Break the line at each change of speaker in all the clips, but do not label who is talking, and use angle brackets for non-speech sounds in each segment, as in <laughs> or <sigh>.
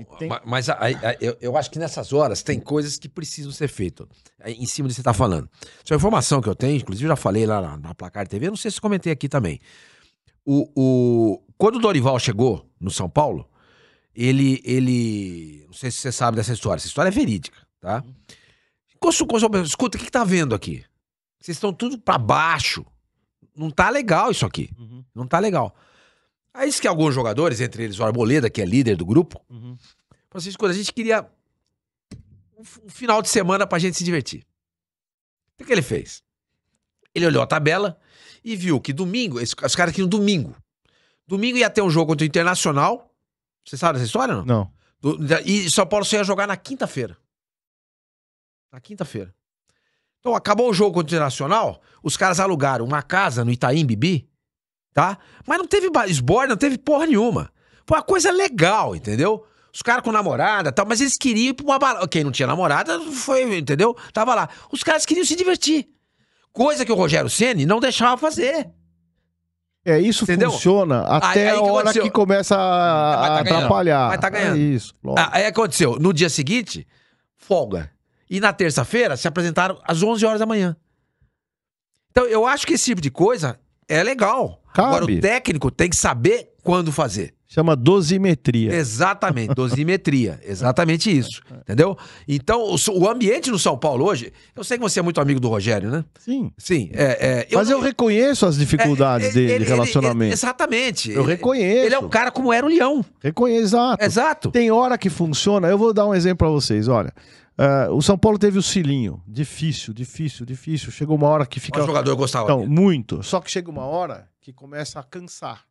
Então, tem... Mas a, a, eu, eu, acho que nessas horas tem coisas que precisam ser feitas, é, em cima do que você está falando. Só a informação que eu tenho, inclusive já falei lá na, na placar TV, não sei se comentei aqui também. O, o, quando o Dorival chegou no São Paulo, ele, ele. Não sei se você sabe dessa história, essa história é verídica, tá? Escuta, o que, que tá vendo aqui? Vocês estão tudo para baixo. Não tá legal isso aqui. Uhum. Não tá legal. Aí isso que alguns jogadores, entre eles o Arboleda, que é líder do grupo, uhum. Francisco, assim, a gente queria um final de semana pra gente se divertir. O que ele fez? Ele olhou a tabela e viu que domingo, os caras queriam domingo. Domingo ia ter um jogo contra o Internacional. Você sabe dessa história, não? Não. Do, e São Paulo só ia jogar na quinta-feira. Na quinta-feira. Então acabou o jogo contra o Internacional, os caras alugaram uma casa no Itaim Bibi tá? Mas não teve esborne, não teve porra nenhuma. Foi é uma coisa legal, entendeu? Os caras com namorada tal, mas eles queriam ir pra uma balada. Quem não tinha namorada foi, entendeu? Tava lá. Os caras queriam se divertir. Coisa que o Rogério Ceni não deixava fazer. É, isso
entendeu? funciona até aí, aí a hora aconteceu? que começa a, tá atrapalhar. Mas tá é ganhando. É isso,
ah, aí aconteceu. No dia seguinte, folga. E na terça-feira se apresentaram às 11 horas da manhã. Então, eu acho que esse tipo de coisa é legal. Cabe. Agora, o técnico tem que saber quando fazer. Chama dosimetria. Exatamente, dosimetria. <laughs> exatamente isso. Entendeu? Então, o, ambiente no São Paulo hoje. Eu sei que você é muito amigo do Rogério, né? Sim. Sim. É, é, eu, Mas eu reconheço
as dificuldades é, é dele de relacionamento. Ele,
exatamente. Eu reconheço. Ele é um cara como era o Leão. Reconheço, exato. Exato. Tem
hora que funciona. Eu vou dar um exemplo para vocês. Olha, Uh, o São Paulo teve o Cilinho. Difícil, difícil, difícil. Chegou uma hora que fica. O jogador gostava. dele. muito. Só que chega uma hora que começa a cansar.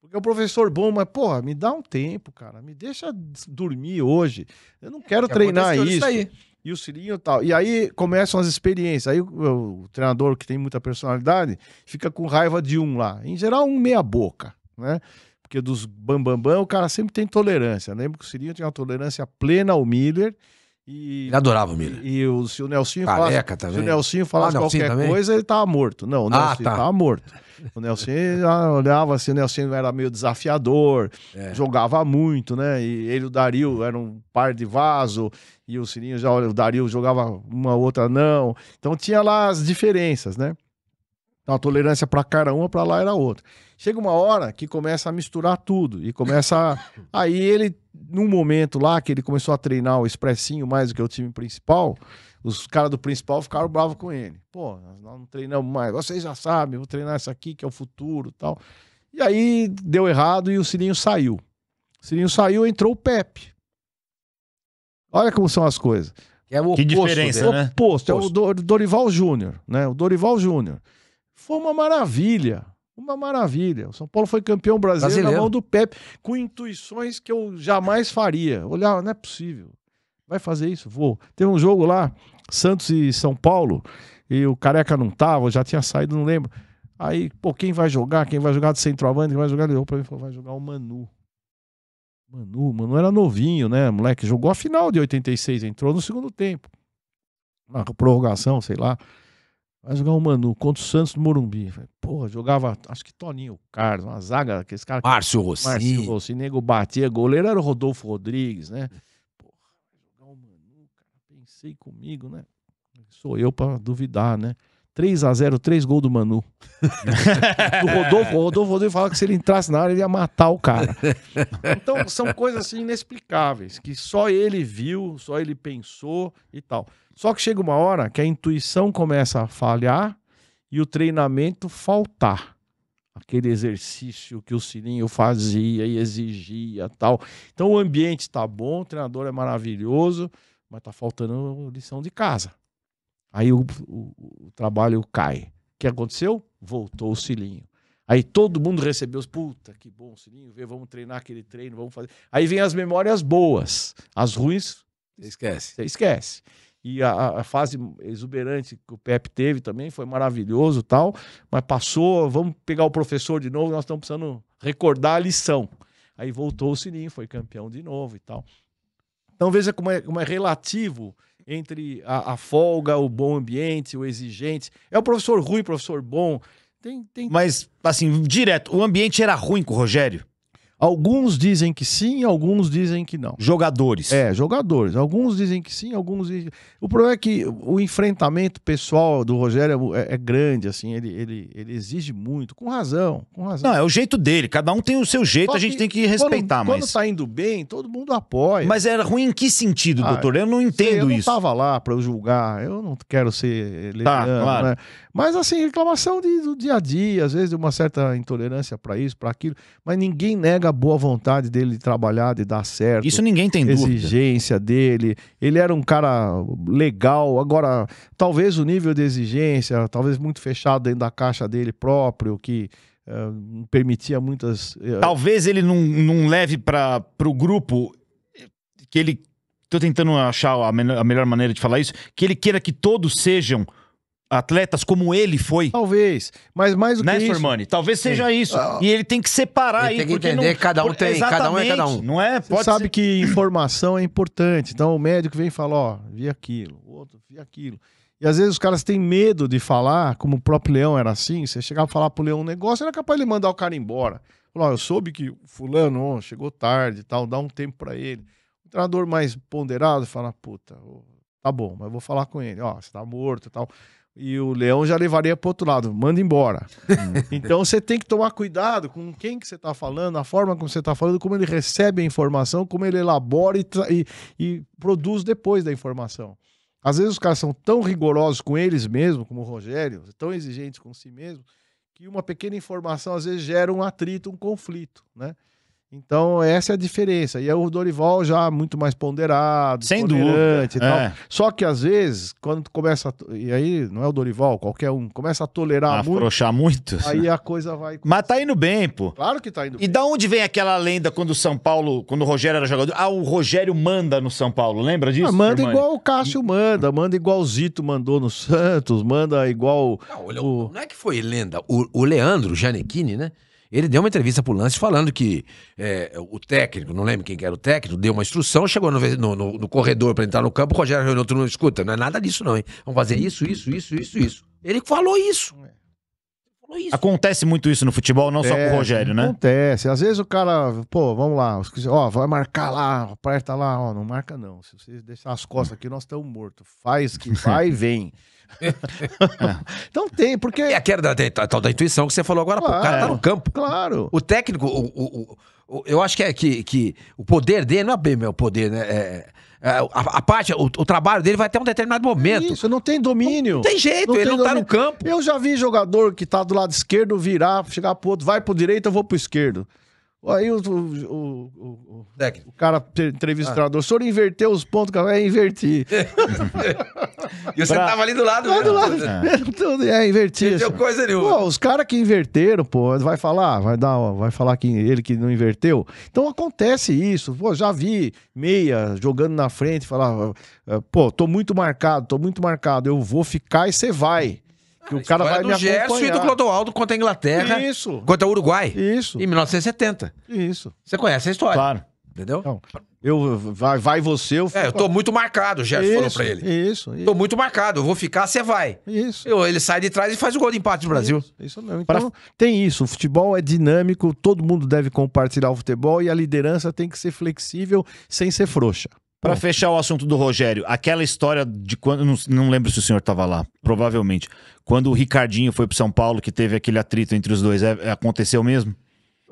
Porque o professor bom, mas, porra, me dá um tempo, cara. Me deixa dormir hoje. Eu não quero é, treinar isso. Aí. E o Cilinho e tal. E aí começam as experiências. Aí o, o treinador que tem muita personalidade fica com raiva de um lá. Em geral, um meia-boca, né? Porque dos bambambam, bam, bam, o cara sempre tem tolerância. Eu lembro que o Silinho tinha uma tolerância plena ao Miller e, ele adorava o Miller. E, e o, se o Nelsinho Careca falasse, também. Se o Nelsinho falasse ah, qualquer também? coisa, ele tava morto. Não, o ah, tá. tava morto. O Nelsinho olhava assim, o Nelsinho era meio desafiador, é. jogava muito, né? E ele o Dario era um par de vaso, e o Sininho já, o Dario jogava uma outra não. Então tinha lá as diferenças, né? Então a tolerância para cara uma, para lá era outra. Chega uma hora que começa a misturar tudo e começa. A... Aí ele num momento lá que ele começou a treinar o Expressinho mais do que o time principal, os caras do principal ficaram bravos com ele. Pô, nós não treinamos mais. Vocês já sabem, vou treinar essa aqui que é o futuro tal. E aí deu errado e o Sininho saiu. O Sininho saiu entrou o Pepe. Olha como são as coisas. É o que oposto, diferença, né? Oposto, oposto. É o Dorival Júnior, né? O Dorival Júnior. Foi uma maravilha. Uma maravilha. O São Paulo foi campeão brasileiro, brasileiro, na mão do Pepe, com intuições que eu jamais faria. Olhava, não é possível. Vai fazer isso? Vou. Teve um jogo lá, Santos e São Paulo, e o Careca não tava, já tinha saído, não lembro. Aí, pô, quem vai jogar? Quem vai jogar de centroavante? Quem vai jogar? Ele pra mim falou, vai jogar o Manu. Manu, Manu era novinho, né, moleque? Jogou a final de 86, entrou no segundo tempo. Na prorrogação, sei lá. Vai jogar o Manu contra o Santos do Morumbi. porra, jogava, acho que Toninho Carlos, uma zaga, aqueles caras. Márcio Rossi. Márcio Rossi, nego batia, goleiro era o Rodolfo Rodrigues, né? Porra, vai jogar o Manu, cara, pensei comigo, né? Sou eu para duvidar, né? 3 a 0 3 gol do Manu. do <laughs> Rodolfo, o Rodolfo Rodolfo falava que se ele entrasse na área, ele ia matar o cara. Então, são coisas assim inexplicáveis, que só ele viu, só ele pensou e tal. Só que chega uma hora que a intuição começa a falhar e o treinamento faltar. Aquele exercício que o Sininho fazia e exigia tal. Então o ambiente está bom, o treinador é maravilhoso, mas está faltando lição de casa. Aí o, o, o trabalho cai. O que aconteceu? Voltou o cilinho. Aí todo mundo recebeu os puta, que bom o sininho, vê, vamos treinar aquele treino, vamos fazer. Aí vem as memórias boas, as ruins esquece. Você esquece. E a, a, fase exuberante que o Pepe teve também foi maravilhoso, tal, mas passou, vamos pegar o professor de novo, nós estamos precisando recordar a lição. Aí voltou o sininho, foi campeão de novo e tal. Então veja como é, como é relativo entre a, a folga, o bom ambiente, o exigente. É o professor ruim, professor bom. Tem, tem... Mas, assim, direto, o ambiente era ruim com o Rogério? Alguns dizem que sim, alguns dizem que não. Jogadores. É, jogadores. Alguns dizem que sim, alguns dizem. O problema é que o enfrentamento pessoal do Rogério é, é, é grande, assim, ele, ele, ele exige muito, com razão, com razão. Não, é o jeito dele, cada um tem o seu jeito, Só a gente que tem que respeitar, quando, mas. Quando tá indo bem, todo mundo apoia. Mas era é ruim em que sentido, ah, doutor? Eu não entendo sei, eu não isso. Eu tava lá para eu julgar, eu não quero ser leviano, tá, né? claro. Né? Mas assim, reclamação de, do dia a dia, às vezes de uma certa intolerância para isso, para aquilo, mas ninguém nega pega a boa vontade dele de trabalhar, de dar certo. Isso ninguém tem dúvida. Exigência dele. Ele era um cara legal. Agora, talvez o nível de exigência, talvez muito fechado dentro da caixa dele próprio, que uh, permitia muitas. Uh...
Talvez ele não, não leve para o grupo que ele. Estou tentando achar a, me a melhor maneira de falar isso, que ele queira que todos sejam atletas como ele foi. Talvez, mas mais do né, que isso. Formani? Talvez seja Sim. isso. Ah, e ele tem que separar ele aí. Tem que entender não, cada um por, tem, cada um é cada um. Não é? Você Pode sabe ser... que
informação é importante. Então o médico vem e fala, ó, vi aquilo, o outro vi aquilo. E às vezes os caras têm medo de falar, como o próprio Leão era assim, você chegava a falar pro Leão um negócio, era capaz de mandar o cara embora. ó, eu soube que fulano chegou tarde e tal, dá um tempo para ele. O treinador mais ponderado fala, puta, tá bom, mas vou falar com ele, ó, você tá morto e tal. E o leão já levaria para outro lado, manda embora. <laughs> então você tem que tomar cuidado com quem que você está falando, a forma como você está falando, como ele recebe a informação, como ele elabora e, e, e produz depois da informação. Às vezes os caras são tão rigorosos com eles mesmos, como o Rogério, tão exigentes com si mesmo, que uma pequena informação às vezes gera um atrito, um conflito, né? Então, essa é a diferença. E o Dorival já muito mais ponderado, Sem dúvida. e tal. É. Só que às vezes, quando começa. A... E aí, não é o Dorival, qualquer um, começa a tolerar Afrouxar muito. muito. Aí a coisa vai. <laughs> Mas
tá indo bem, pô.
Claro que tá indo e
bem. E da onde vem aquela lenda quando o São Paulo, quando o Rogério era jogador? Ah, o Rogério manda no São Paulo, lembra disso? Ah, manda irmã? igual
o Cássio manda, manda igual o Zito mandou no
Santos, manda igual. Não, o... não é que foi lenda. O, o Leandro Janequini, né? Ele deu uma entrevista pro Lance falando que é, o técnico, não lembro quem que era o técnico, deu uma instrução, chegou no, no, no, no corredor para entrar no campo, o Rogério reuniu todo mundo, escuta, não é nada disso não, hein? Vamos fazer isso, isso, isso, isso, isso. Ele falou isso. É. Acontece muito isso no futebol,
não é, só com o é, Rogério, né? Acontece. Às vezes o cara, pô, vamos lá, ó, vai marcar lá, aperta lá, ó, não marca não. Se vocês deixar as costas aqui, nós estamos mortos. Faz
que <laughs> vai e vem. <laughs> então tem, porque. É aquela da, da, da, da intuição que você falou agora, claro, o cara tá no campo. Claro. O técnico, o, o, o eu acho que é que, que o poder dele não é bem meu poder, né? É, é, a, a parte, o, o, trabalho dele vai até um determinado momento. isso, não tem domínio. Não, tem jeito, não ele tem não domínio. tá no
campo. Eu já vi jogador que tá do lado esquerdo virar, chegar pro outro, vai pro direito, eu vou pro esquerdo. Aí o, o, o, o cara entrevistador, ah. o senhor inverteu os pontos, cara, é invertir. <laughs>
e você pra... tava ali do lado,
né? do lado. É, é invertir. Não deu coisa nenhuma. Pô, os caras que inverteram, pô, vai falar, vai dar, vai falar que ele que não inverteu. Então acontece isso. Pô, já vi meia jogando na frente, falar, eh, pô, tô muito marcado, tô muito marcado, eu vou ficar e você vai.
Que o cara vai do me Gerson e do Clodoaldo contra a Inglaterra. Isso. Contra o Uruguai. Isso. Em 1970. Isso. Você conhece a história. Claro. Entendeu? Então, eu, vai, vai você, eu fico... É, eu tô muito marcado, o Gerson falou pra ele. Isso, isso. Tô muito marcado, eu vou ficar, você vai. Isso. Eu, ele sai de trás e faz o gol de empate do Brasil. Isso, isso mesmo. Então, pra... tem isso, o futebol
é dinâmico, todo mundo deve compartilhar o futebol e a liderança tem que ser flexível sem ser frouxa.
Para fechar o assunto do Rogério, aquela história de quando. Não, não lembro se o senhor estava lá, provavelmente. Quando o Ricardinho foi para São Paulo, que teve aquele atrito entre os dois, é, é aconteceu
mesmo?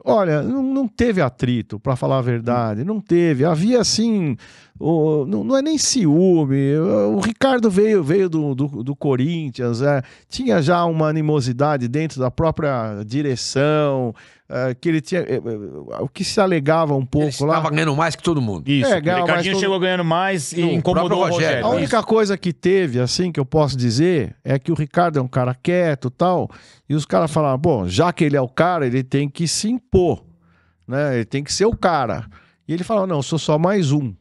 Olha, não, não teve atrito, para falar a verdade. Não teve. Havia, assim, o, não, não, é nem ciúme. O Ricardo veio veio do, do, do Corinthians, é, tinha já uma animosidade dentro da própria direção. É, que ele tinha. É, é o que se alegava um pouco ele lá. Estava
ganhando mais que todo mundo. Isso. É,
o é, Ricardinho todo... chegou
ganhando mais e não, incomodou o Rogério. Rogério. A única
isso. coisa que teve, assim, que eu posso dizer, é que o Ricardo é um cara quieto tal. E os caras falaram: bom, já que ele é o cara, ele tem que se impor. Né? Ele tem que ser o cara. E ele falou: não, eu sou só mais um.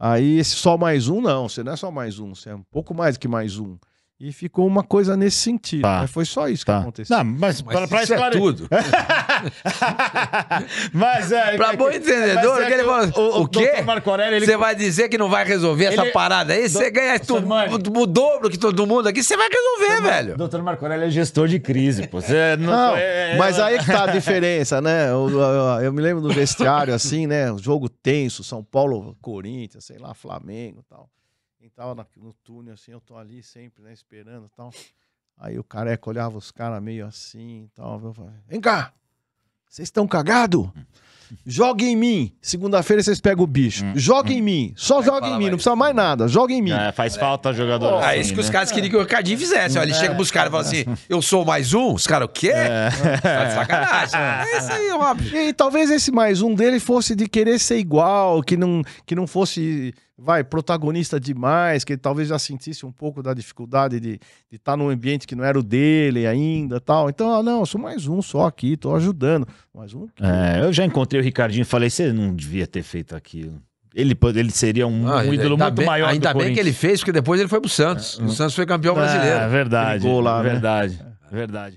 Aí esse só mais um, não, você não é só mais um, você é um pouco mais que mais um. E ficou uma coisa nesse sentido. Tá. Mas foi só isso tá. que aconteceu. Não, mas, mas para esclarecer. É tudo.
<laughs> mas é. Para é bom entendedor, é que ele falou, o, assim, o, o quê? Marco Aurélio, Você vai dizer que não vai resolver ele... essa parada aí? Você ganha tu, o, dobro que todo mundo aqui, você vai resolver, doutor, velho. Doutor Marco
Aurélio é gestor de crise, pô. Você <laughs> não, não foi... É- é- mas aí que tá a <laughs> diferença, né? Eu, eu, eu me lembro do vestiário, assim, né? jogo tenso, São Paulo, Corinthians, sei lá, Flamengo e tal entrava na, no túnel, assim, eu tô ali sempre, né, esperando e tal. Aí o careca olhava os caras meio assim e tal. Eu falei, vem cá! Vocês estão cagado? Joga em mim. Segunda-feira vocês pegam o bicho. Hum. Joga em hum. mim. Só é, joga em mim. Não precisa mais nada. Joga em mim. É,
faz falta
jogador. Oh, assim, é isso que né? os caras queriam
que o Ricardinho fizesse. ele é. chega pros caras e fala assim: eu sou mais um? Os caras, o quê? É. Tá sacanagem. <laughs> É isso
aí, é óbvio. E talvez esse mais um dele fosse de querer ser igual, que não, que não fosse vai, protagonista demais, que ele talvez já sentisse um pouco da dificuldade de estar tá num ambiente que não era o dele ainda tal. Então, ah, não, eu sou mais um só aqui, tô ajudando.
Mais um. É, eu já encontrei o Ricardinho e falei, você não devia ter feito aquilo. Ele, ele seria um, ah, um ídolo muito bem, maior Ainda bem que ele
fez, porque depois ele foi pro Santos. É, o Santos foi campeão é brasileiro. É, né? é verdade. lá, né? verdade, verdade.